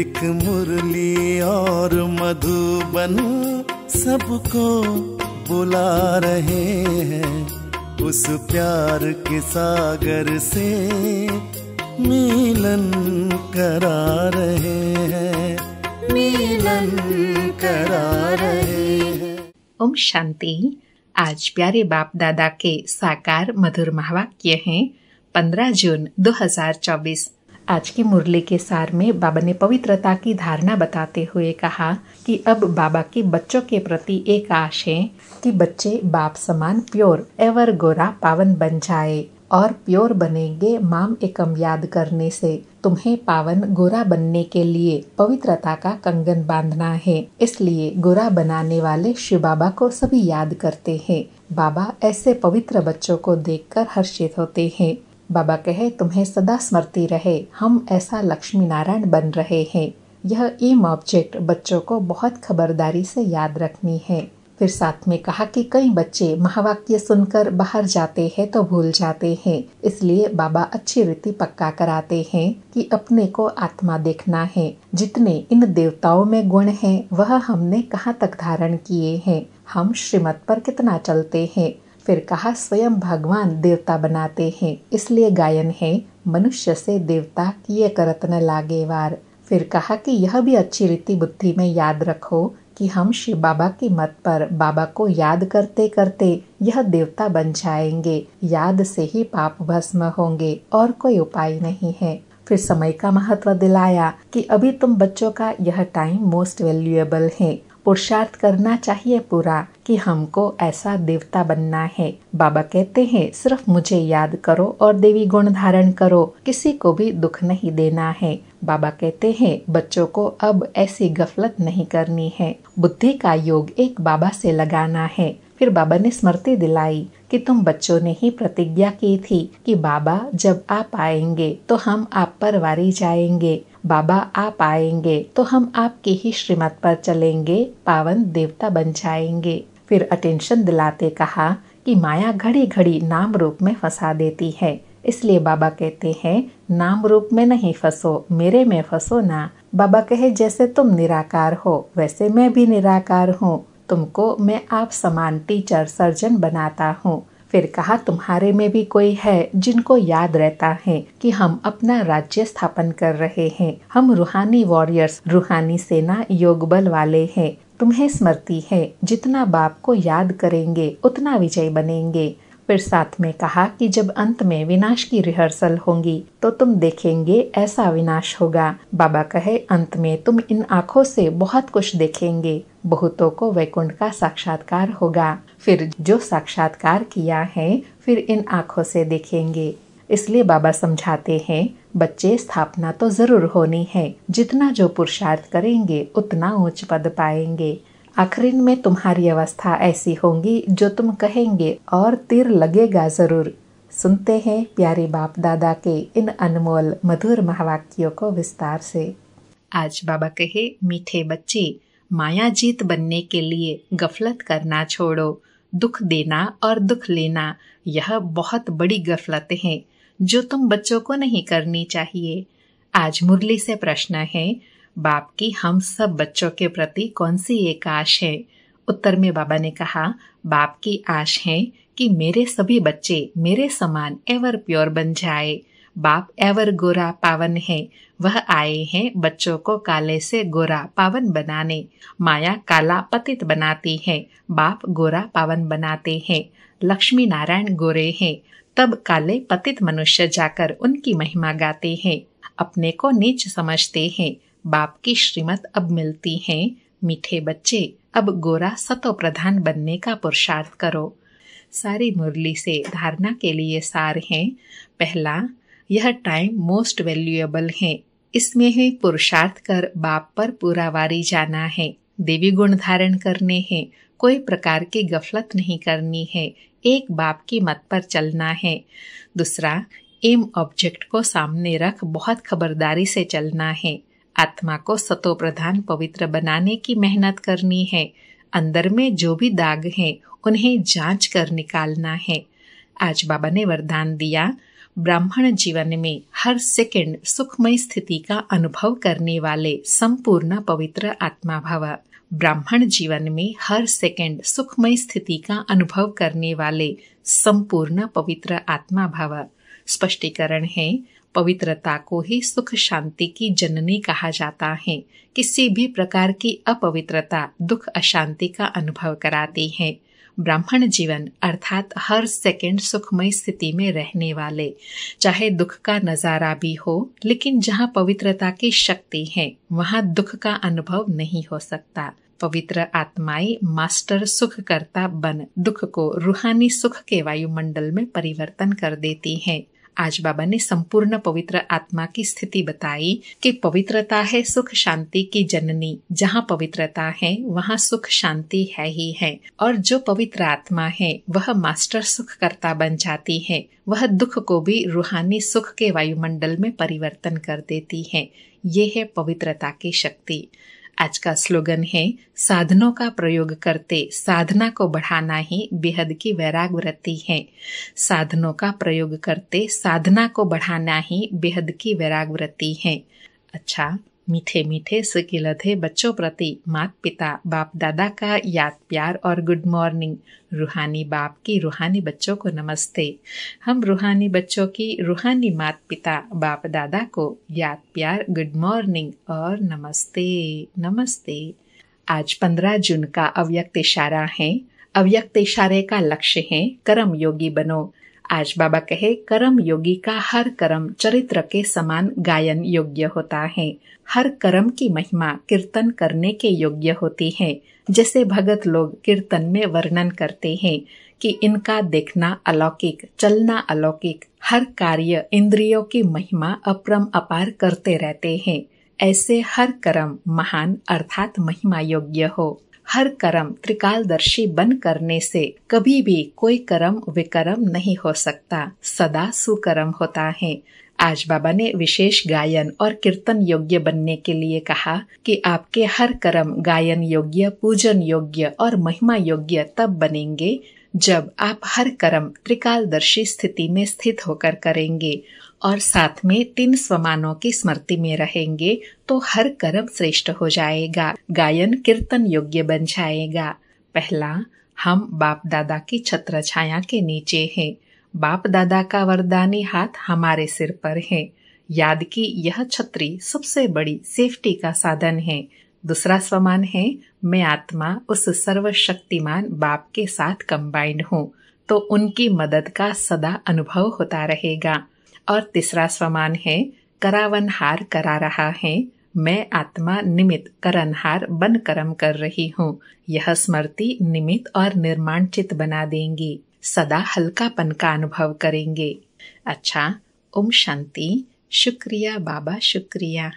एक मुरली और मधुबन सबको बुला रहे हैं उस प्यार के सागर से मिलन करा रहे हैं मिलन करा रहे हैं ओम शांति आज प्यारे बाप दादा के साकार मधुर महावाक्य हैं 15 जून 2024 आज की मुरली के सार में बाबा ने पवित्रता की धारणा बताते हुए कहा कि अब बाबा के बच्चों के प्रति एक आश है कि बच्चे बाप समान प्योर एवर गोरा पावन बन जाए और प्योर बनेंगे माम एकम याद करने से तुम्हें पावन गोरा बनने के लिए पवित्रता का कंगन बांधना है इसलिए गोरा बनाने वाले शिव बाबा को सभी याद करते हैं बाबा ऐसे पवित्र बच्चों को देखकर हर्षित होते हैं बाबा कहे तुम्हें सदा स्मृति रहे हम ऐसा लक्ष्मी नारायण बन रहे हैं यह एम ऑब्जेक्ट बच्चों को बहुत खबरदारी से याद रखनी है फिर साथ में कहा कि कई बच्चे महावाक्य सुनकर बाहर जाते हैं तो भूल जाते हैं इसलिए बाबा अच्छी रीति पक्का कराते हैं कि अपने को आत्मा देखना है जितने इन देवताओं में गुण हैं वह हमने कहाँ तक धारण किए हैं हम श्रीमत पर कितना चलते हैं फिर कहा स्वयं भगवान देवता बनाते हैं इसलिए गायन है मनुष्य से देवता किए करतन लागे वार फिर कहा कि यह भी अच्छी रीति बुद्धि में याद रखो कि हम शिव बाबा की मत पर बाबा को याद करते करते यह देवता बन जाएंगे याद से ही पाप भस्म होंगे और कोई उपाय नहीं है फिर समय का महत्व दिलाया कि अभी तुम बच्चों का यह टाइम मोस्ट वैल्यूएबल है पुरुषार्थ करना चाहिए पूरा कि हमको ऐसा देवता बनना है बाबा कहते हैं सिर्फ मुझे याद करो और देवी गुण धारण करो किसी को भी दुख नहीं देना है बाबा कहते हैं बच्चों को अब ऐसी गफलत नहीं करनी है बुद्धि का योग एक बाबा से लगाना है फिर बाबा ने स्मृति दिलाई कि तुम बच्चों ने ही प्रतिज्ञा की थी कि बाबा जब आप आएंगे तो हम आप पर वारी जाएंगे बाबा आप आएंगे तो हम आपके ही श्रीमत पर चलेंगे पावन देवता बन जाएंगे फिर अटेंशन दिलाते कहा कि माया घड़ी घड़ी नाम रूप में फंसा देती है इसलिए बाबा कहते हैं नाम रूप में नहीं फंसो मेरे में फंसो ना बाबा कहे जैसे तुम निराकार हो वैसे मैं भी निराकार हूँ तुमको मैं आप समान टीचर सर्जन बनाता हूँ फिर कहा तुम्हारे में भी कोई है जिनको याद रहता है कि हम अपना राज्य स्थापन कर रहे हैं हम रूहानी वॉरियर्स रूहानी सेना योग बल वाले हैं तुम्हें स्मृति है जितना बाप को याद करेंगे उतना विजय बनेंगे फिर साथ में कहा कि जब अंत में विनाश की रिहर्सल होगी तो तुम देखेंगे ऐसा विनाश होगा बाबा कहे अंत में तुम इन आँखों से बहुत कुछ देखेंगे बहुतों को वैकुंठ का साक्षात्कार होगा फिर जो साक्षात्कार किया है फिर इन आँखों से देखेंगे इसलिए बाबा समझाते हैं बच्चे स्थापना तो जरूर होनी है जितना जो पुरुषार्थ करेंगे उतना उच्च पद पाएंगे आखिर में तुम्हारी अवस्था ऐसी होंगी जो तुम कहेंगे और तीर लगेगा जरूर सुनते हैं प्यारे बाप दादा के इन अनमोल मधुर महावाक्यों को विस्तार से आज बाबा कहे मीठे बच्चे मायाजीत बनने के लिए गफलत करना छोड़ो दुख देना और दुख लेना यह बहुत बड़ी गफलत है जो तुम बच्चों को नहीं करनी चाहिए आज मुरली से प्रश्न है बाप की हम सब बच्चों के प्रति कौन सी एक आश है उत्तर में बाबा ने कहा बाप की आश है कि मेरे सभी बच्चे मेरे समान एवर प्योर बन जाए बाप एवर गोरा पावन है वह आए हैं बच्चों को काले से गोरा पावन बनाने माया काला पतित बनाती है बाप गोरा पावन बनाते हैं लक्ष्मी नारायण गोरे हैं तब काले पतित मनुष्य जाकर उनकी महिमा गाते हैं अपने को नीच समझते हैं बाप की श्रीमत अब मिलती है मीठे बच्चे अब गोरा सतो प्रधान बनने का पुरुषार्थ करो सारी मुरली से धारणा के लिए सार हैं पहला यह टाइम मोस्ट वैल्यूएबल है इसमें ही पुरुषार्थ कर बाप पर पूरा वारी जाना है देवी गुण धारण करने हैं कोई प्रकार की गफलत नहीं करनी है एक बाप की मत पर चलना है दूसरा एम ऑब्जेक्ट को सामने रख बहुत खबरदारी से चलना है आत्मा को सतो प्रधान पवित्र बनाने की मेहनत करनी है अंदर में जो भी दाग हैं उन्हें जांच कर निकालना है आज बाबा ने वरदान दिया ब्राह्मण जीवन में हर सेकंड सुखमय स्थिति का अनुभव करने वाले संपूर्ण पवित्र आत्मा भाव ब्राह्मण जीवन में हर सेकंड सुखमय स्थिति का अनुभव करने वाले संपूर्ण पवित्र आत्मा भाव स्पष्टीकरण है पवित्रता को ही सुख शांति की जननी कहा जाता है किसी भी प्रकार की अपवित्रता दुख अशांति का अनुभव कराती है ब्राह्मण जीवन अर्थात हर सेकंड सुखमय स्थिति में रहने वाले चाहे दुख का नजारा भी हो लेकिन जहाँ पवित्रता की शक्ति है वहाँ दुख का अनुभव नहीं हो सकता पवित्र आत्माएं मास्टर सुख करता बन दुख को रूहानी सुख के वायुमंडल में परिवर्तन कर देती हैं आज बाबा ने संपूर्ण पवित्र आत्मा की स्थिति बताई कि पवित्रता है सुख शांति की जननी जहाँ पवित्रता है वहाँ सुख शांति है ही है और जो पवित्र आत्मा है वह मास्टर सुखकर्ता बन जाती है वह दुख को भी रूहानी सुख के वायुमंडल में परिवर्तन कर देती है ये है पवित्रता की शक्ति आज का स्लोगन है साधनों का प्रयोग करते साधना को बढ़ाना ही बेहद की वैराग वृत्ति है साधनों का प्रयोग करते साधना को बढ़ाना ही बेहद की वैराग वृत्ति है अच्छा मीठे मीठे से किलथे बच्चों प्रति मात पिता बाप दादा का याद प्यार और गुड मॉर्निंग रूहानी बाप की रूहानी बच्चों को नमस्ते हम रूहानी बच्चों की रूहानी मात पिता बाप दादा को याद प्यार गुड मॉर्निंग और नमस्ते नमस्ते आज पंद्रह जून का अव्यक्त इशारा है अव्यक्त इशारे का लक्ष्य है कर्म योगी बनो आज बाबा कहे कर्म योगी का हर कर्म चरित्र के समान गायन योग्य होता है हर कर्म की महिमा कीर्तन करने के योग्य होती है जैसे भगत लोग कीर्तन में वर्णन करते हैं कि इनका देखना अलौकिक चलना अलौकिक हर कार्य इंद्रियों की महिमा अपरम अपार करते रहते हैं ऐसे हर कर्म महान अर्थात महिमा योग्य हो हर कर्म त्रिकालदर्शी बन करने से कभी भी कोई कर्म विकर्म नहीं हो सकता सदा सुकर्म होता है आज बाबा ने विशेष गायन और कीर्तन योग्य बनने के लिए कहा कि आपके हर कर्म गायन योग्य पूजन योग्य और महिमा योग्य तब बनेंगे जब आप हर कर्म त्रिकालदर्शी स्थिति में स्थित होकर करेंगे और साथ में तीन स्वमानों की स्मृति में रहेंगे तो हर कर्म श्रेष्ठ हो जाएगा गायन कीर्तन योग्य बन जाएगा पहला हम बाप दादा की छत्र छाया के नीचे हैं बाप दादा का वरदानी हाथ हमारे सिर पर है याद की यह छतरी सबसे बड़ी सेफ्टी का साधन है दूसरा समान है मैं आत्मा उस सर्वशक्तिमान बाप के साथ कंबाइंड हूँ तो उनकी मदद का सदा अनुभव होता रहेगा और तीसरा समान है करावनहार करा रहा है मैं आत्मा निमित करनहार बन कर्म कर रही हूँ यह स्मृति निमित और निर्माण चित बना देंगी सदा हल्कापन का अनुभव करेंगे अच्छा ओम शांति शुक्रिया बाबा शुक्रिया